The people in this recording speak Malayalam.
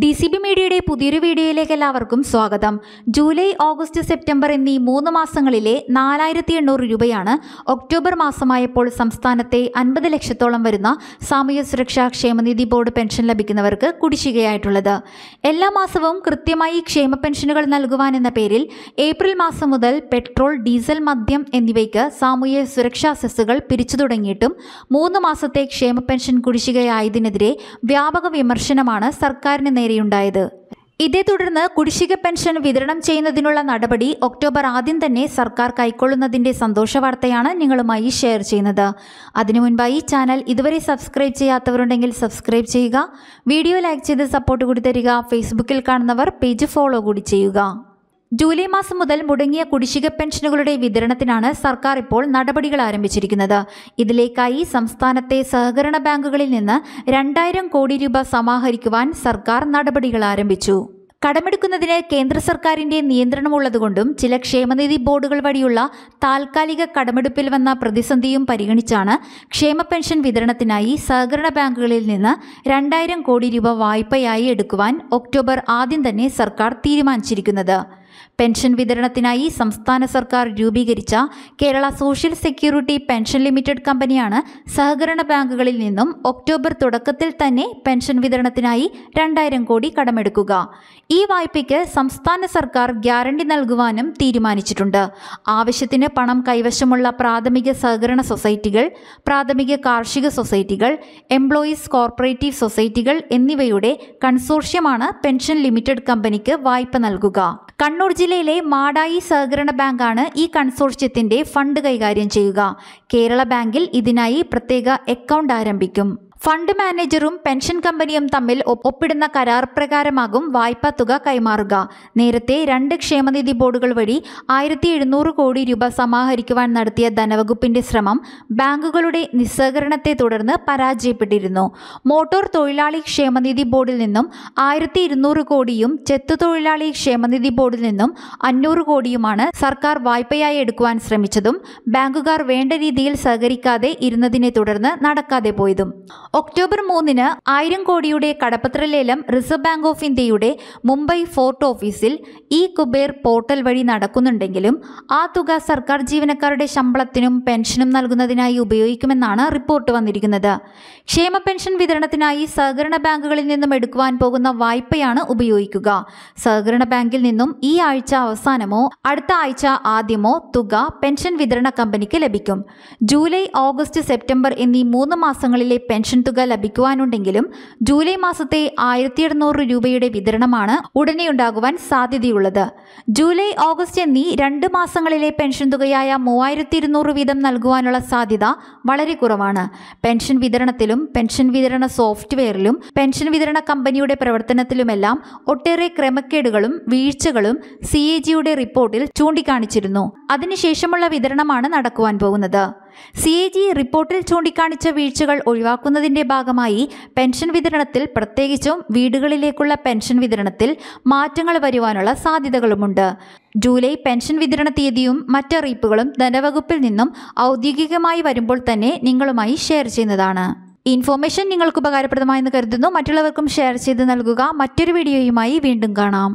ഡി സി ബി മീഡിയയുടെ പുതിയൊരു വീഡിയോയിലേക്ക് എല്ലാവർക്കും സ്വാഗതം ജൂലൈ ഓഗസ്റ്റ് സെപ്റ്റംബർ എന്നീ മൂന്ന് മാസങ്ങളിലെ നാലായിരത്തി എണ്ണൂറ് രൂപയാണ് ഒക്ടോബർ മാസമായപ്പോൾ സംസ്ഥാനത്തെ അൻപത് ലക്ഷത്തോളം വരുന്ന സാമൂഹ്യ സുരക്ഷാ ക്ഷേമനിധി ബോർഡ് പെൻഷൻ ലഭിക്കുന്നവർക്ക് കുടിശ്ശികയായിട്ടുള്ളത് എല്ലാ മാസവും കൃത്യമായി ക്ഷേമ പെൻഷനുകൾ നൽകുവാൻ എന്ന പേരിൽ ഏപ്രിൽ മാസം മുതൽ പെട്രോൾ ഡീസൽ മദ്യം എന്നിവയ്ക്ക് സാമൂഹ്യ സുരക്ഷാ സെസ്സുകൾ പിരിച്ചു തുടങ്ങിയിട്ടും മൂന്ന് മാസത്തെ ക്ഷേമ പെൻഷൻ കുടിശ്ശികയായതിനെതിരെ വ്യാപക വിമർശനമാണ് സർക്കാരിന് നേരെയുണ്ടായത് ഇതേ തുടർന്ന് കുടിശ്ശിക പെൻഷൻ വിതരണം ചെയ്യുന്നതിനുള്ള നടപടി ഒക്ടോബർ ആദ്യം തന്നെ സർക്കാർ കൈക്കൊള്ളുന്നതിന്റെ സന്തോഷ വാർത്തയാണ് നിങ്ങളുമായി ഷെയർ ചെയ്യുന്നത് അതിനു മുൻപായി ചാനൽ ഇതുവരെ സബ്സ്ക്രൈബ് ചെയ്യാത്തവരുണ്ടെങ്കിൽ സബ്സ്ക്രൈബ് ചെയ്യുക വീഡിയോ ലൈക്ക് ചെയ്ത് സപ്പോർട്ട് കൂടി തരിക ഫേസ്ബുക്കിൽ കാണുന്നവർ പേജ് ഫോളോ കൂടി ചെയ്യുക ജൂലൈ മാസം മുതൽ മുടങ്ങിയ കുടിശ്ശിക പെൻഷനുകളുടെ വിതരണത്തിനാണ് സർക്കാർ ഇപ്പോൾ നടപടികൾ ആരംഭിച്ചിരിക്കുന്നത് ഇതിലേക്കായി സംസ്ഥാനത്തെ സഹകരണ ബാങ്കുകളിൽ നിന്ന് രണ്ടായിരം കോടി രൂപ സമാഹരിക്കുവാൻ സർക്കാർ നടപടികൾ ആരംഭിച്ചു കടമെടുക്കുന്നതിന് കേന്ദ്ര സർക്കാരിന്റെ നിയന്ത്രണമുള്ളതുകൊണ്ടും ചില ക്ഷേമനിധി ബോർഡുകൾ വഴിയുള്ള താൽക്കാലിക കടമെടുപ്പിൽ വന്ന പ്രതിസന്ധിയും പരിഗണിച്ചാണ് ക്ഷേമ പെൻഷൻ വിതരണത്തിനായി സഹകരണ ബാങ്കുകളിൽ നിന്ന് രണ്ടായിരം കോടി രൂപ വായ്പയായി എടുക്കുവാൻ ഒക്ടോബർ ആദ്യം തന്നെ സർക്കാർ തീരുമാനിച്ചിരിക്കുന്നത് പെൻഷൻ വിതരണത്തിനായി സംസ്ഥാന സർക്കാർ രൂപീകരിച്ച Kerala social security pension limited കമ്പനിയാണ് സഹകരണ ബാങ്കുകളിൽ നിന്നും ഒക്ടോബർ തുടക്കത്തിൽ തന്നെ പെൻഷൻ വിതരണത്തിനായി രണ്ടായിരം കോടി കടമെടുക്കുക ഈ വായ്പയ്ക്ക് സംസ്ഥാന സർക്കാർ ഗ്യാരണ്ടി നൽകുവാനും തീരുമാനിച്ചിട്ടുണ്ട് ആവശ്യത്തിന് പണം കൈവശമുള്ള പ്രാഥമിക സഹകരണ സൊസൈറ്റികൾ പ്രാഥമിക കാർഷിക സൊസൈറ്റികൾ എംപ്ലോയീസ് കോർപ്പറേറ്റീവ് സൊസൈറ്റികൾ എന്നിവയുടെ കൺസോർഷ്യമാണ് പെൻഷൻ ലിമിറ്റഡ് കമ്പനിക്ക് വായ്പ നൽകുക കണ്ണൂർ കണ്ണൂർ ജില്ലയിലെ മാടായി സഹകരണ ബാങ്കാണ് ഈ കൺസോർഷ്യത്തിന്റെ ഫണ്ട് കൈകാര്യം ചെയ്യുക കേരള ബാങ്കിൽ ഇതിനായി പ്രത്യേക അക്കൗണ്ട് ആരംഭിക്കും ഫണ്ട് മാനേജറും പെൻഷൻ കമ്പനിയും തമ്മിൽ ഒപ്പിടുന്ന കരാർ പ്രകാരമാകും വായ്പാ തുക കൈമാറുക നേരത്തെ രണ്ട് ക്ഷേമനിധി ബോർഡുകൾ വഴി ആയിരത്തി എഴുന്നൂറ് കോടി രൂപ സമാഹരിക്കുവാൻ നടത്തിയ ധനവകുപ്പിന്റെ ശ്രമം ബാങ്കുകളുടെ നിസ്സഹകരണത്തെ തുടർന്ന് പരാജയപ്പെട്ടിരുന്നു മോട്ടോർ തൊഴിലാളി ക്ഷേമനിധി ബോർഡിൽ നിന്നും ആയിരത്തി ഇരുന്നൂറ് കോടിയും ചെത്തു തൊഴിലാളി ക്ഷേമനിധി ബോർഡിൽ നിന്നും അഞ്ഞൂറ് കോടിയുമാണ് സർക്കാർ വായ്പയായി എടുക്കുവാൻ ശ്രമിച്ചതും ബാങ്കുകാർ വേണ്ട രീതിയിൽ സഹകരിക്കാതെ ഇരുന്നതിനെ തുടർന്ന് നടക്കാതെ പോയതും ഒക്ടോബർ മൂന്നിന് ആയിരം കോടിയുടെ കടപ്പത്ര ലേലം റിസർവ് ബാങ്ക് ഓഫ് ഇന്ത്യയുടെ മുംബൈ ഫോർട്ട് ഓഫീസിൽ ഇ കുബേർ പോർട്ടൽ വഴി നടക്കുന്നുണ്ടെങ്കിലും ആ തുക സർക്കാർ ജീവനക്കാരുടെ ശമ്പളത്തിനും പെൻഷനും നൽകുന്നതിനായി ഉപയോഗിക്കുമെന്നാണ് റിപ്പോർട്ട് വന്നിരിക്കുന്നത് ക്ഷേമ പെൻഷൻ വിതരണത്തിനായി സഹകരണ ബാങ്കുകളിൽ നിന്നും എടുക്കുവാൻ പോകുന്ന വായ്പയാണ് ഉപയോഗിക്കുക സഹകരണ ബാങ്കിൽ നിന്നും ഈ ആഴ്ച അവസാനമോ അടുത്ത ആഴ്ച ആദ്യമോ തുക പെൻഷൻ വിതരണ കമ്പനിക്ക് ലഭിക്കും ജൂലൈ ഓഗസ്റ്റ് സെപ്റ്റംബർ എന്നീ മൂന്ന് മാസങ്ങളിലെ പെൻഷൻ തുക ലഭിക്കുവാനുണ്ടെങ്കിലും ജൂലൈ മാസത്തെ ആയിരത്തി എണ്ണൂറ് രൂപയുടെ വിതരണമാണ് ഉടനെയുണ്ടാകുവാൻ സാധ്യതയുള്ളത് ജൂലൈ ഓഗസ്റ്റ് എന്നീ രണ്ട് മാസങ്ങളിലെ പെൻഷൻ തുകയായ മൂവായിരത്തി ഇരുന്നൂറ് വീതം നൽകുവാനുള്ള സാധ്യത വളരെ കുറവാണ് പെൻഷൻ വിതരണത്തിലും പെൻഷൻ വിതരണ സോഫ്റ്റ്വെയറിലും പെൻഷൻ വിതരണ കമ്പനിയുടെ പ്രവർത്തനത്തിലുമെല്ലാം ഒട്ടേറെ ക്രമക്കേടുകളും വീഴ്ചകളും സി എ ജിയുടെ റിപ്പോർട്ടിൽ ചൂണ്ടിക്കാണിച്ചിരുന്നു അതിനുശേഷമുള്ള വിതരണമാണ് നടക്കുവാൻ പോകുന്നത് സി എ ജി റിപ്പോർട്ടിൽ ചൂണ്ടിക്കാണിച്ച വീഴ്ചകൾ ഒഴിവാക്കുന്നതിന്റെ ഭാഗമായി പെൻഷൻ വിതരണത്തിൽ പ്രത്യേകിച്ചും വീടുകളിലേക്കുള്ള പെൻഷൻ വിതരണത്തിൽ മാറ്റങ്ങൾ വരുവാനുള്ള സാധ്യതകളുമുണ്ട് ജൂലൈ പെൻഷൻ വിതരണ തീയതിയും മറ്ററിയിപ്പുകളും ധനവകുപ്പിൽ നിന്നും ഔദ്യോഗികമായി വരുമ്പോൾ തന്നെ നിങ്ങളുമായി ഷെയർ ചെയ്യുന്നതാണ് ഇൻഫോർമേഷൻ നിങ്ങൾക്ക് ഉപകാരപ്രദമായെന്ന് കരുതുന്നു മറ്റുള്ളവർക്കും ഷെയർ ചെയ്ത് നൽകുക മറ്റൊരു വീഡിയോയുമായി വീണ്ടും കാണാം